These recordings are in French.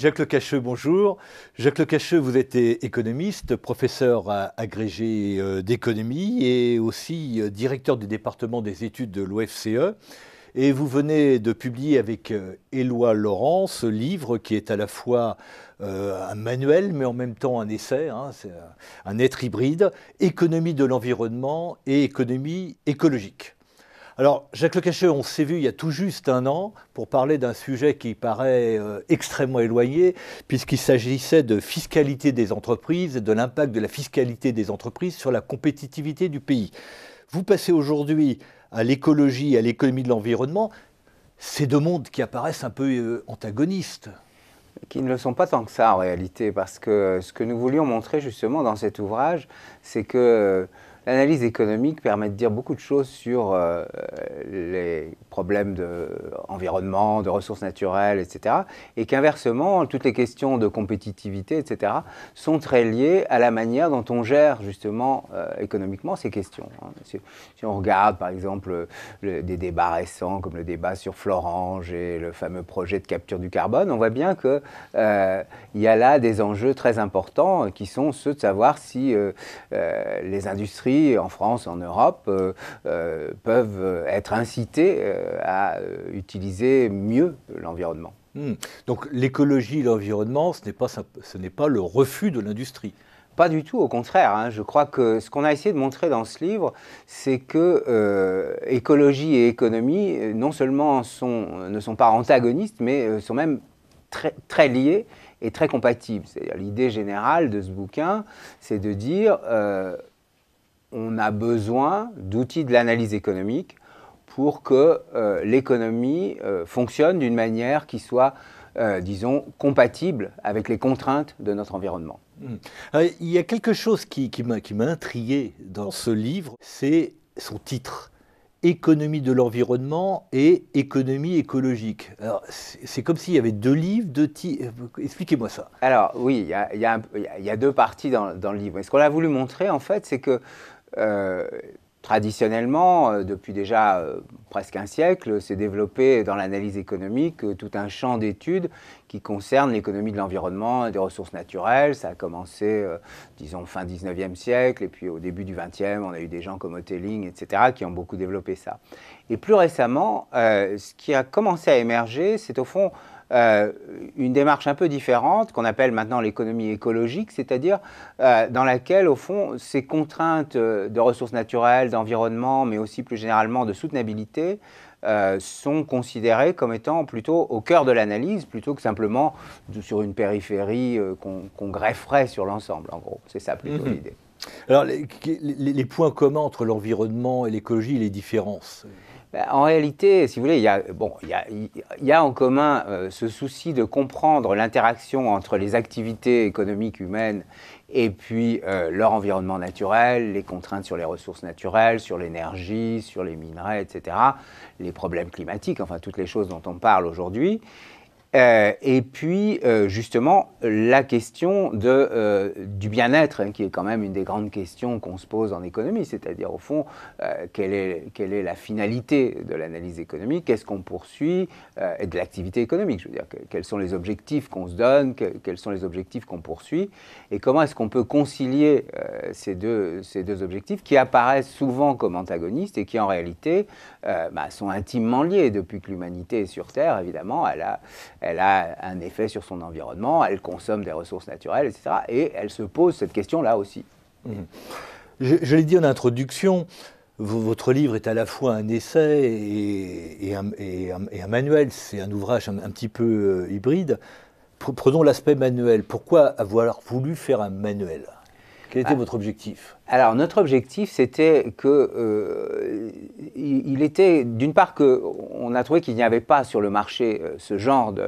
Jacques Lecacheux, bonjour. Jacques Lecacheux, vous êtes économiste, professeur agrégé euh, d'économie et aussi euh, directeur du département des études de l'OFCE. Et vous venez de publier avec euh, Éloi Laurent ce livre qui est à la fois un manuel, mais en même temps un essai, hein, un être hybride, économie de l'environnement et économie écologique. Alors, Jacques Le on s'est vu il y a tout juste un an pour parler d'un sujet qui paraît euh, extrêmement éloigné, puisqu'il s'agissait de fiscalité des entreprises, de l'impact de la fiscalité des entreprises sur la compétitivité du pays. Vous passez aujourd'hui à l'écologie, à l'économie de l'environnement, Ces deux mondes qui apparaissent un peu euh, antagonistes qui ne le sont pas tant que ça en réalité, parce que euh, ce que nous voulions montrer justement dans cet ouvrage, c'est que L'analyse économique permet de dire beaucoup de choses sur euh, les problèmes d'environnement, de, de, ressources naturelles, etc. Et qu'inversement, toutes les questions de compétitivité, etc., sont très liées à la manière dont on gère justement euh, économiquement ces questions. Hein. Si, on regarde par exemple des débats récents comme le débat sur Florange et le fameux projet de capture du carbone, on voit bien qu'il euh, il y a là des enjeux très importants qui sont ceux de savoir si les industries en France, en Europe, euh, euh, peuvent être incités euh, à utiliser mieux l'environnement. Hmm. Donc l'écologie et l'environnement, ce n'est pas, ce pas le refus de l'industrie. Pas du tout, au contraire. Hein. Je crois que ce qu'on a essayé de montrer dans ce livre, c'est que écologie et économie, non seulement sont, ne sont pas antagonistes, mais sont même très, très liés et très compatibles. cest l'idée générale de ce bouquin, c'est de dire on a besoin d'outils de l'analyse économique pour que euh, l'économie euh, fonctionne d'une manière qui soit, euh, disons, compatible avec les contraintes de notre environnement. Hum. il y a quelque chose qui, qui m'a intrigué dans ce livre, c'est son titre économie de l'environnement et économie écologique. C'est comme s'il y avait deux livres, deux titres. Expliquez-moi ça. Alors oui, il y, a deux parties dans, dans le livre. Et ce qu'on a voulu montrer, en fait, c'est que euh, traditionnellement, euh, depuis déjà euh, presque un siècle, s'est développé dans l'analyse économique tout un champ d'études qui concerne l'économie de l'environnement et des ressources naturelles. Ça a commencé, disons, fin 19e siècle, et puis au début du 20e, on a eu des gens comme Hotelling, etc., qui ont beaucoup développé ça. Et plus récemment, ce qui a commencé à émerger, c'est au fond euh, une démarche un peu différente qu'on appelle maintenant l'économie écologique, c'est-à-dire euh, dans laquelle, au fond, ces contraintes euh, de ressources naturelles, d'environnement, mais aussi plus généralement de soutenabilité, sont considérées comme étant plutôt au cœur de l'analyse, plutôt que simplement sur une périphérie qu'on grefferait sur l'ensemble, en gros. C'est ça plutôt mhm. l'idée. Alors, les, les points communs entre l'environnement et l'écologie, les différences ben, en réalité, si vous voulez, il y a, en commun euh, ce souci de comprendre l'interaction entre les activités économiques humaines et puis euh, leur environnement naturel, les contraintes sur les ressources naturelles, sur l'énergie, sur les minerais, etc., les problèmes climatiques, enfin toutes les choses dont on parle aujourd'hui. Euh, et puis, euh, justement, la question de, euh, du bien-être, hein, qui est quand même une des grandes questions qu'on se pose en économie, c'est-à-dire, au fond, quelle est, quelle, est, la finalité de l'analyse économique, qu'est-ce qu'on poursuit, et de l'activité économique, je veux dire, quels sont les objectifs qu'on se donne, quels sont les objectifs qu'on poursuit, et comment est-ce qu'on peut concilier ces, deux, ces deux objectifs qui apparaissent souvent comme antagonistes et qui, en réalité, bah, sont intimement liés depuis que l'humanité est sur Terre, évidemment, elle a elle a un effet sur son environnement, elle consomme des ressources naturelles, etc. Et elle se pose cette question-là aussi. Mhm. Je, l'ai dit en introduction, votre livre est à la fois un essai et, un, manuel, c'est un ouvrage un, petit peu euh, hybride. Prenons l'aspect manuel. Pourquoi avoir voulu faire un manuel quel était ah. votre objectif Alors, notre objectif, c'était que. Euh, il, était, d'une part, qu'on a trouvé qu'il n'y avait pas sur le marché euh, ce genre de,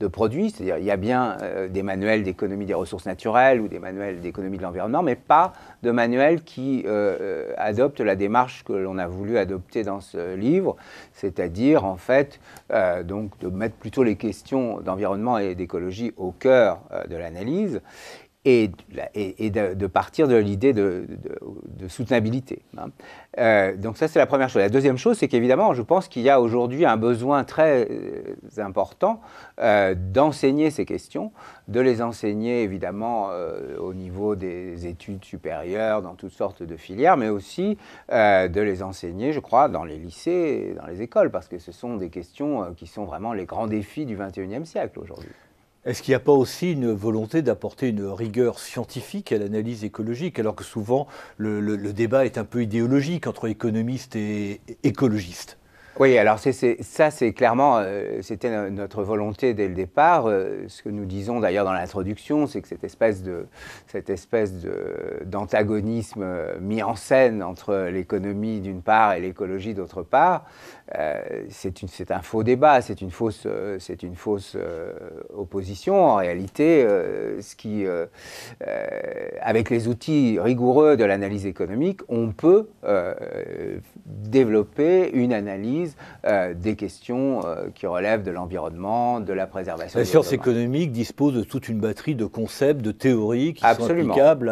de produits. C'est-à-dire, il y a bien euh, des manuels d'économie des ressources naturelles ou des manuels d'économie de l'environnement, mais pas de manuels qui adoptent la démarche que l'on a voulu adopter dans ce livre, c'est-à-dire, en fait, donc, de mettre plutôt les questions d'environnement et d'écologie au cœur de l'analyse et, et, de, partir de l'idée de, soutenabilité. Hein. Euh, donc ça, c'est la première chose. La deuxième chose, c'est qu'évidemment, je pense qu'il y a aujourd'hui un besoin très euh, important euh, d'enseigner ces questions, de les enseigner évidemment au niveau des études supérieures, dans toutes sortes de filières, mais aussi de les enseigner, je crois, dans les lycées, dans les écoles, parce que ce sont des questions qui sont vraiment les grands défis du 21e siècle aujourd'hui. Est-ce qu'il n'y a pas aussi une volonté d'apporter une rigueur scientifique à l'analyse écologique, alors que souvent le, débat est un peu idéologique entre économistes et écologistes oui, alors ça, c'est clairement, euh, c'était notre volonté dès le départ. Euh, ce que nous disons d'ailleurs dans l'introduction, c'est que cette espèce de, cette espèce d'antagonisme euh, mis en scène entre l'économie d'une part et l'écologie d'autre part, c'est un faux débat, c'est une fausse, c'est une fausse opposition. En réalité, ce qui, avec les outils rigoureux de l'analyse économique, on peut développer une analyse euh, des questions euh, qui relèvent de l'environnement, de la préservation. La science économique dispose de toute une batterie de concepts, de théories qui sont applicables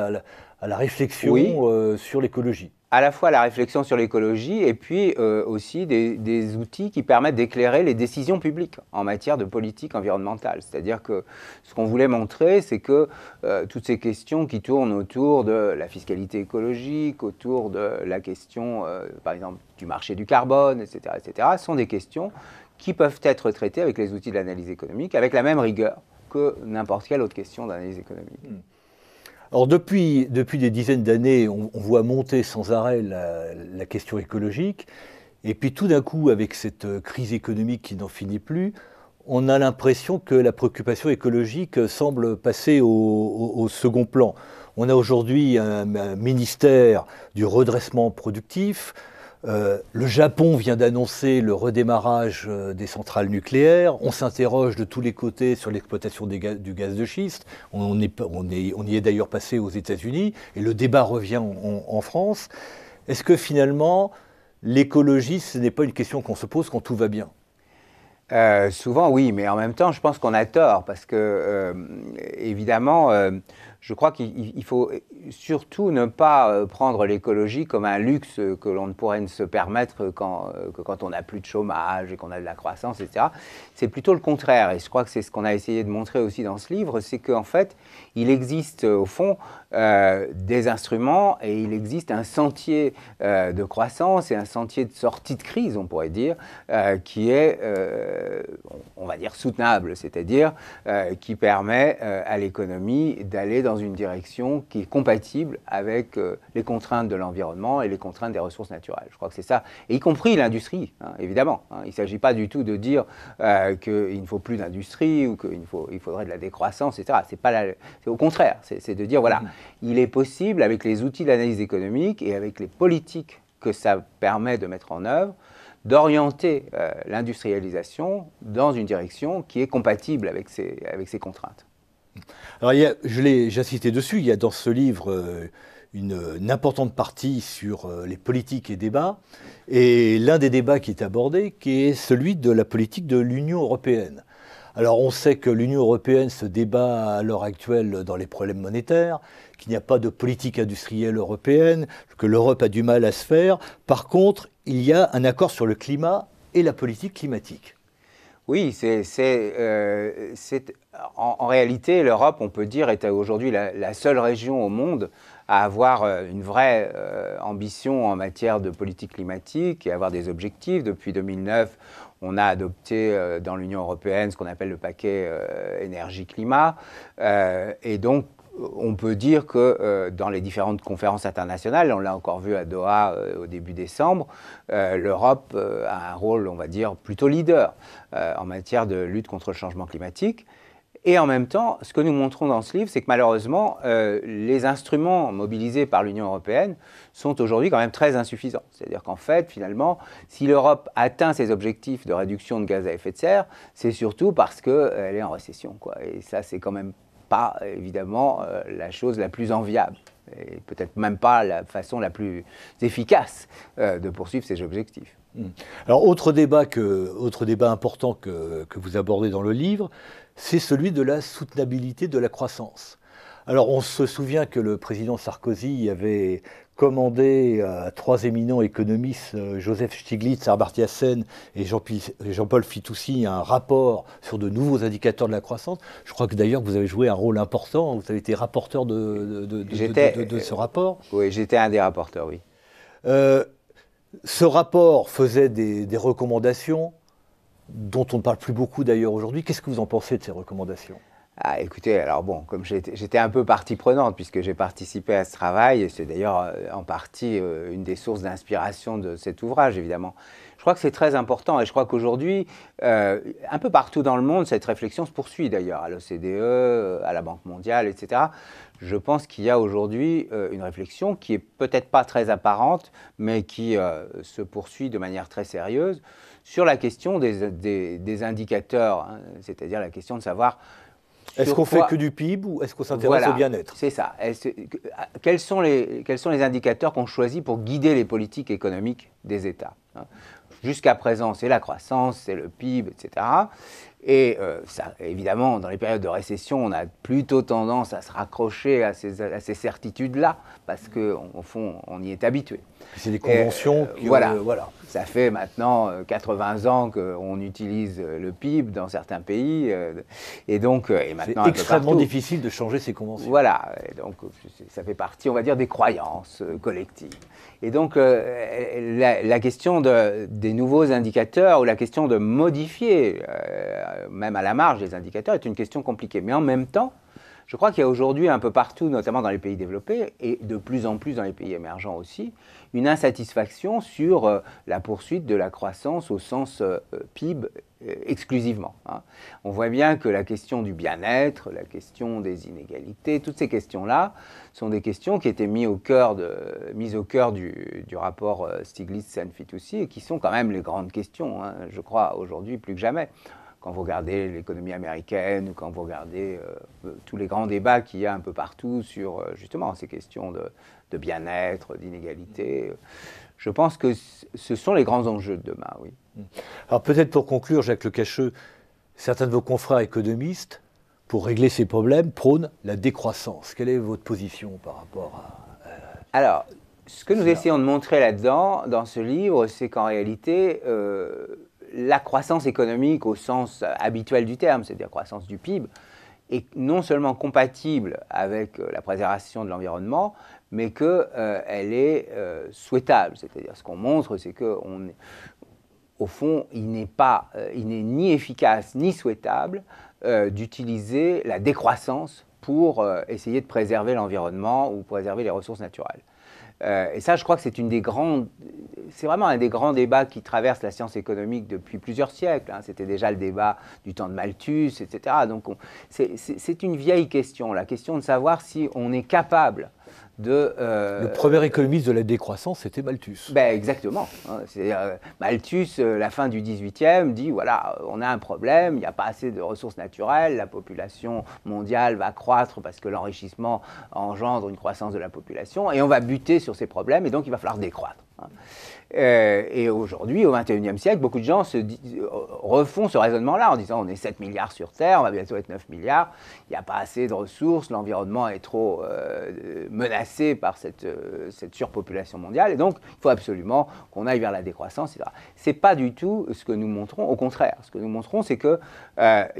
à la, réflexion euh, sur l'écologie à la fois la réflexion sur l'écologie et puis euh, aussi des, outils qui permettent d'éclairer les décisions publiques en matière de politique environnementale. C'est-à-dire que ce qu'on voulait montrer, c'est que euh, toutes ces questions qui tournent autour de la fiscalité écologique, autour de la question, euh, par exemple, du marché du carbone, etc., etc., sont des questions qui peuvent être traitées avec les outils de l'analyse économique, avec la même rigueur que n'importe quelle autre question d'analyse économique. Hmm depuis, des dizaines d'années, on, voit monter sans arrêt la, question écologique. Et puis tout d'un coup, avec cette euh, crise économique qui n'en finit plus, on a l'impression que la préoccupation écologique euh, semble passer au, second plan. On a aujourd'hui un, ministère du redressement productif, euh, le Japon vient d'annoncer le redémarrage euh, des centrales nucléaires. On s'interroge de tous les côtés sur l'exploitation du gaz de schiste. On, est, y est d'ailleurs passé aux États-Unis et le débat revient en, France. Est-ce que finalement, l'écologie, ce n'est pas une question qu'on se pose quand tout va bien euh, Souvent, oui, mais en même temps, je pense qu'on a tort parce que, évidemment, je crois qu'il faut surtout ne pas euh, prendre l'écologie comme un luxe que l'on ne pourrait ne se permettre quand, euh, que quand on n'a plus de chômage et qu'on a de la croissance, etc. C'est plutôt le contraire. Et je crois que c'est ce qu'on a essayé de montrer aussi dans ce livre, c'est qu'en fait, il existe au fond euh, des instruments et il existe un sentier de croissance et un sentier de sortie de crise, on pourrait dire, qui est, on va dire, soutenable, c'est-à-dire qui permet à l'économie d'aller dans dans une direction qui est compatible avec euh, les contraintes de l'environnement et les contraintes des ressources naturelles. Je crois que c'est ça, y compris l'industrie, hein, évidemment. Hein. Il ne s'agit pas du tout de dire euh, qu'il ne faut plus d'industrie ou qu'il il faudrait de la décroissance, etc. C'est pas au contraire, c'est de dire voilà, mmh. il est possible avec les outils d'analyse économique et avec les politiques que ça permet de mettre en œuvre d'orienter euh, l'industrialisation dans une direction qui est compatible avec avec ces contraintes. Alors, il y dessus, il y a dans ce livre euh, une, importante partie sur euh, les politiques et débats, et l'un des débats qui est abordé, qui est celui de la politique de l'Union européenne. Alors on sait que l'Union européenne se débat à l'heure actuelle dans les problèmes monétaires, qu'il n'y a pas de politique industrielle européenne, que l'Europe a du mal à se faire. Par contre, il y a un accord sur le climat et la politique climatique. Oui, c'est, euh, en, réalité, l'Europe, on peut dire, est aujourd'hui la, seule région au monde à avoir euh, une vraie euh, ambition en matière de politique climatique et avoir des objectifs. Depuis 2009, on a adopté dans l'Union européenne ce qu'on appelle le paquet énergie-climat. et donc, on peut dire que euh, dans les différentes conférences internationales, on l'a encore vu à Doha euh, au début décembre, euh, l'Europe a un rôle, on va dire, plutôt leader en matière de lutte contre le changement climatique. Et en même temps, ce que nous montrons dans ce livre, c'est que malheureusement, les instruments mobilisés par l'Union européenne sont aujourd'hui quand même très insuffisants. C'est-à-dire qu'en fait, finalement, si l'Europe atteint ses objectifs de réduction de gaz à effet de serre, c'est surtout parce qu'elle est en récession. Et ça, c'est quand même évidemment euh, la chose la plus enviable et peut-être même pas la façon la plus efficace euh, de poursuivre ces objectifs. Hmm. Alors autre débat, que, autre débat important que, que vous abordez dans le livre, c'est celui de la soutenabilité de la croissance. Alors on se souvient que le président Sarkozy avait commandé à euh, trois éminents économistes, euh, Joseph Stiglitz, Sen et Jean-Paul Fitoussi, un rapport sur de nouveaux indicateurs de la croissance. Je crois que d'ailleurs vous avez joué un rôle important, vous avez été rapporteur de, ce rapport. Oui, j'étais un des rapporteurs, oui. Euh, ce rapport faisait des recommandations dont on ne parle plus beaucoup d'ailleurs aujourd'hui. Qu'est-ce que vous en pensez de ces recommandations ah, écoutez, alors bon, comme j'étais un peu partie prenante puisque j'ai participé à ce travail, et c'est d'ailleurs euh, en partie euh, une des sources d'inspiration de cet ouvrage, évidemment. Je crois que c'est très important et je crois qu'aujourd'hui, euh, un peu partout dans le monde, cette réflexion se poursuit d'ailleurs, à l'OCDE, à la Banque mondiale, etc. Je pense qu'il y a aujourd'hui une réflexion qui est peut-être pas très apparente, mais qui se poursuit de manière très sérieuse sur la question des, indicateurs, hein, c'est-à-dire la question de savoir est-ce qu'on fait que du PIB ou est-ce qu'on s'intéresse au bien-être C'est ça. Quels sont, les, quels sont les indicateurs qu'on choisit pour guider les politiques économiques des États hein Jusqu'à présent, c'est la croissance, c'est le PIB, etc. Et euh, ça, évidemment, dans les périodes de récession, on a plutôt tendance à se raccrocher à ces certitudes-là, parce qu'au fond, on y est habitué. C'est des conventions. Euh, qui voilà, ont... voilà. Ça fait maintenant 80 euh, ans qu'on utilise euh, le PIB dans certains pays, et donc maintenant c'est extrêmement difficile de changer ces conventions. Voilà, donc ça fait partie, on va dire, des croyances collectives. Et donc la, question des nouveaux indicateurs ou la question de modifier, même à la marge, les indicateurs est une question compliquée. Mais en même temps, je crois qu'il y a aujourd'hui un peu partout, notamment dans les pays développés et de plus en plus dans les pays émergents aussi, une insatisfaction sur euh, la poursuite de la croissance au sens euh, PIB euh, exclusivement. Hein. On voit bien que la question du bien-être, la question des inégalités, toutes ces questions-là sont des questions qui étaient mises au cœur, du, rapport Stiglitz-Sanfitoussi et qui sont quand même les grandes questions, hein, je crois, aujourd'hui plus que jamais quand vous regardez l'économie américaine ou quand vous regardez euh, euh, tous les grands débats qu'il y a un peu partout sur euh, justement ces questions de, bien-être, d'inégalité. Je pense que ce sont les grands enjeux de demain, oui. Mm. Alors peut-être pour conclure, Jacques Le Cacheux, certains de vos confrères économistes, pour régler ces problèmes, prônent la décroissance. Quelle est votre position par rapport à... Alors, ce que nous essayons de montrer là-dedans, dans ce livre, c'est qu'en réalité la croissance économique au sens euh, habituel du terme, c'est-à-dire croissance du PIB, est non seulement compatible avec euh, la préservation de l'environnement, mais qu'elle euh, est souhaitable. C'est-à-dire ce qu'on montre, c'est qu'au au fond, il n'est pas, il n'est ni efficace ni souhaitable d'utiliser la décroissance pour essayer de préserver l'environnement ou préserver les ressources naturelles. Euh, et ça, je crois que c'est une des grandes, c'est vraiment un des grands débats qui traversent la science économique depuis plusieurs siècles. Hein. C'était déjà le débat du temps de Malthus, etc. Donc, c'est une vieille question, la question de savoir si on est capable euh, le premier économiste de la décroissance, c'était Malthus. Ben, exactement. Hein, c'est euh, Malthus, euh, la fin du 18e, dit, voilà, on a un problème, il n'y a pas assez de ressources naturelles, la population mondiale va croître parce que l'enrichissement engendre une croissance de la population, et on va buter sur ces problèmes, et donc il va falloir décroître. Euh, et aujourd'hui, au XXIe siècle, beaucoup de gens se refont ce raisonnement-là en disant on est 7 milliards sur Terre, on va bientôt être 9 milliards, il n'y a pas assez de ressources, l'environnement est trop euh, menacé par cette, euh, cette, surpopulation mondiale, et donc il faut absolument qu'on aille vers la décroissance, etc. Ce n'est pas du tout ce que nous montrons, au contraire, ce que nous montrons, c'est qu'il est,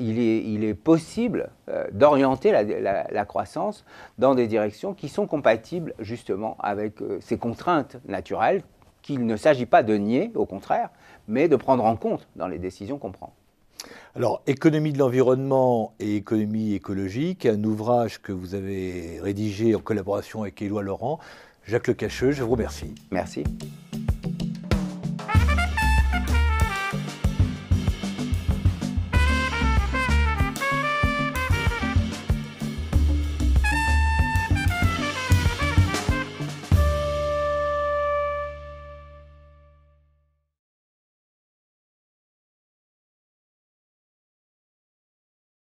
il est possible d'orienter la, la, croissance dans des directions qui sont compatibles justement avec ces contraintes naturelles qu'il ne s'agit pas de nier, au contraire, mais de prendre en compte dans les décisions qu'on prend. Alors, économie de l'environnement et économie écologique, un ouvrage que vous avez rédigé en collaboration avec Éloi Laurent. Jacques Le Cacheux, je vous remercie. Merci.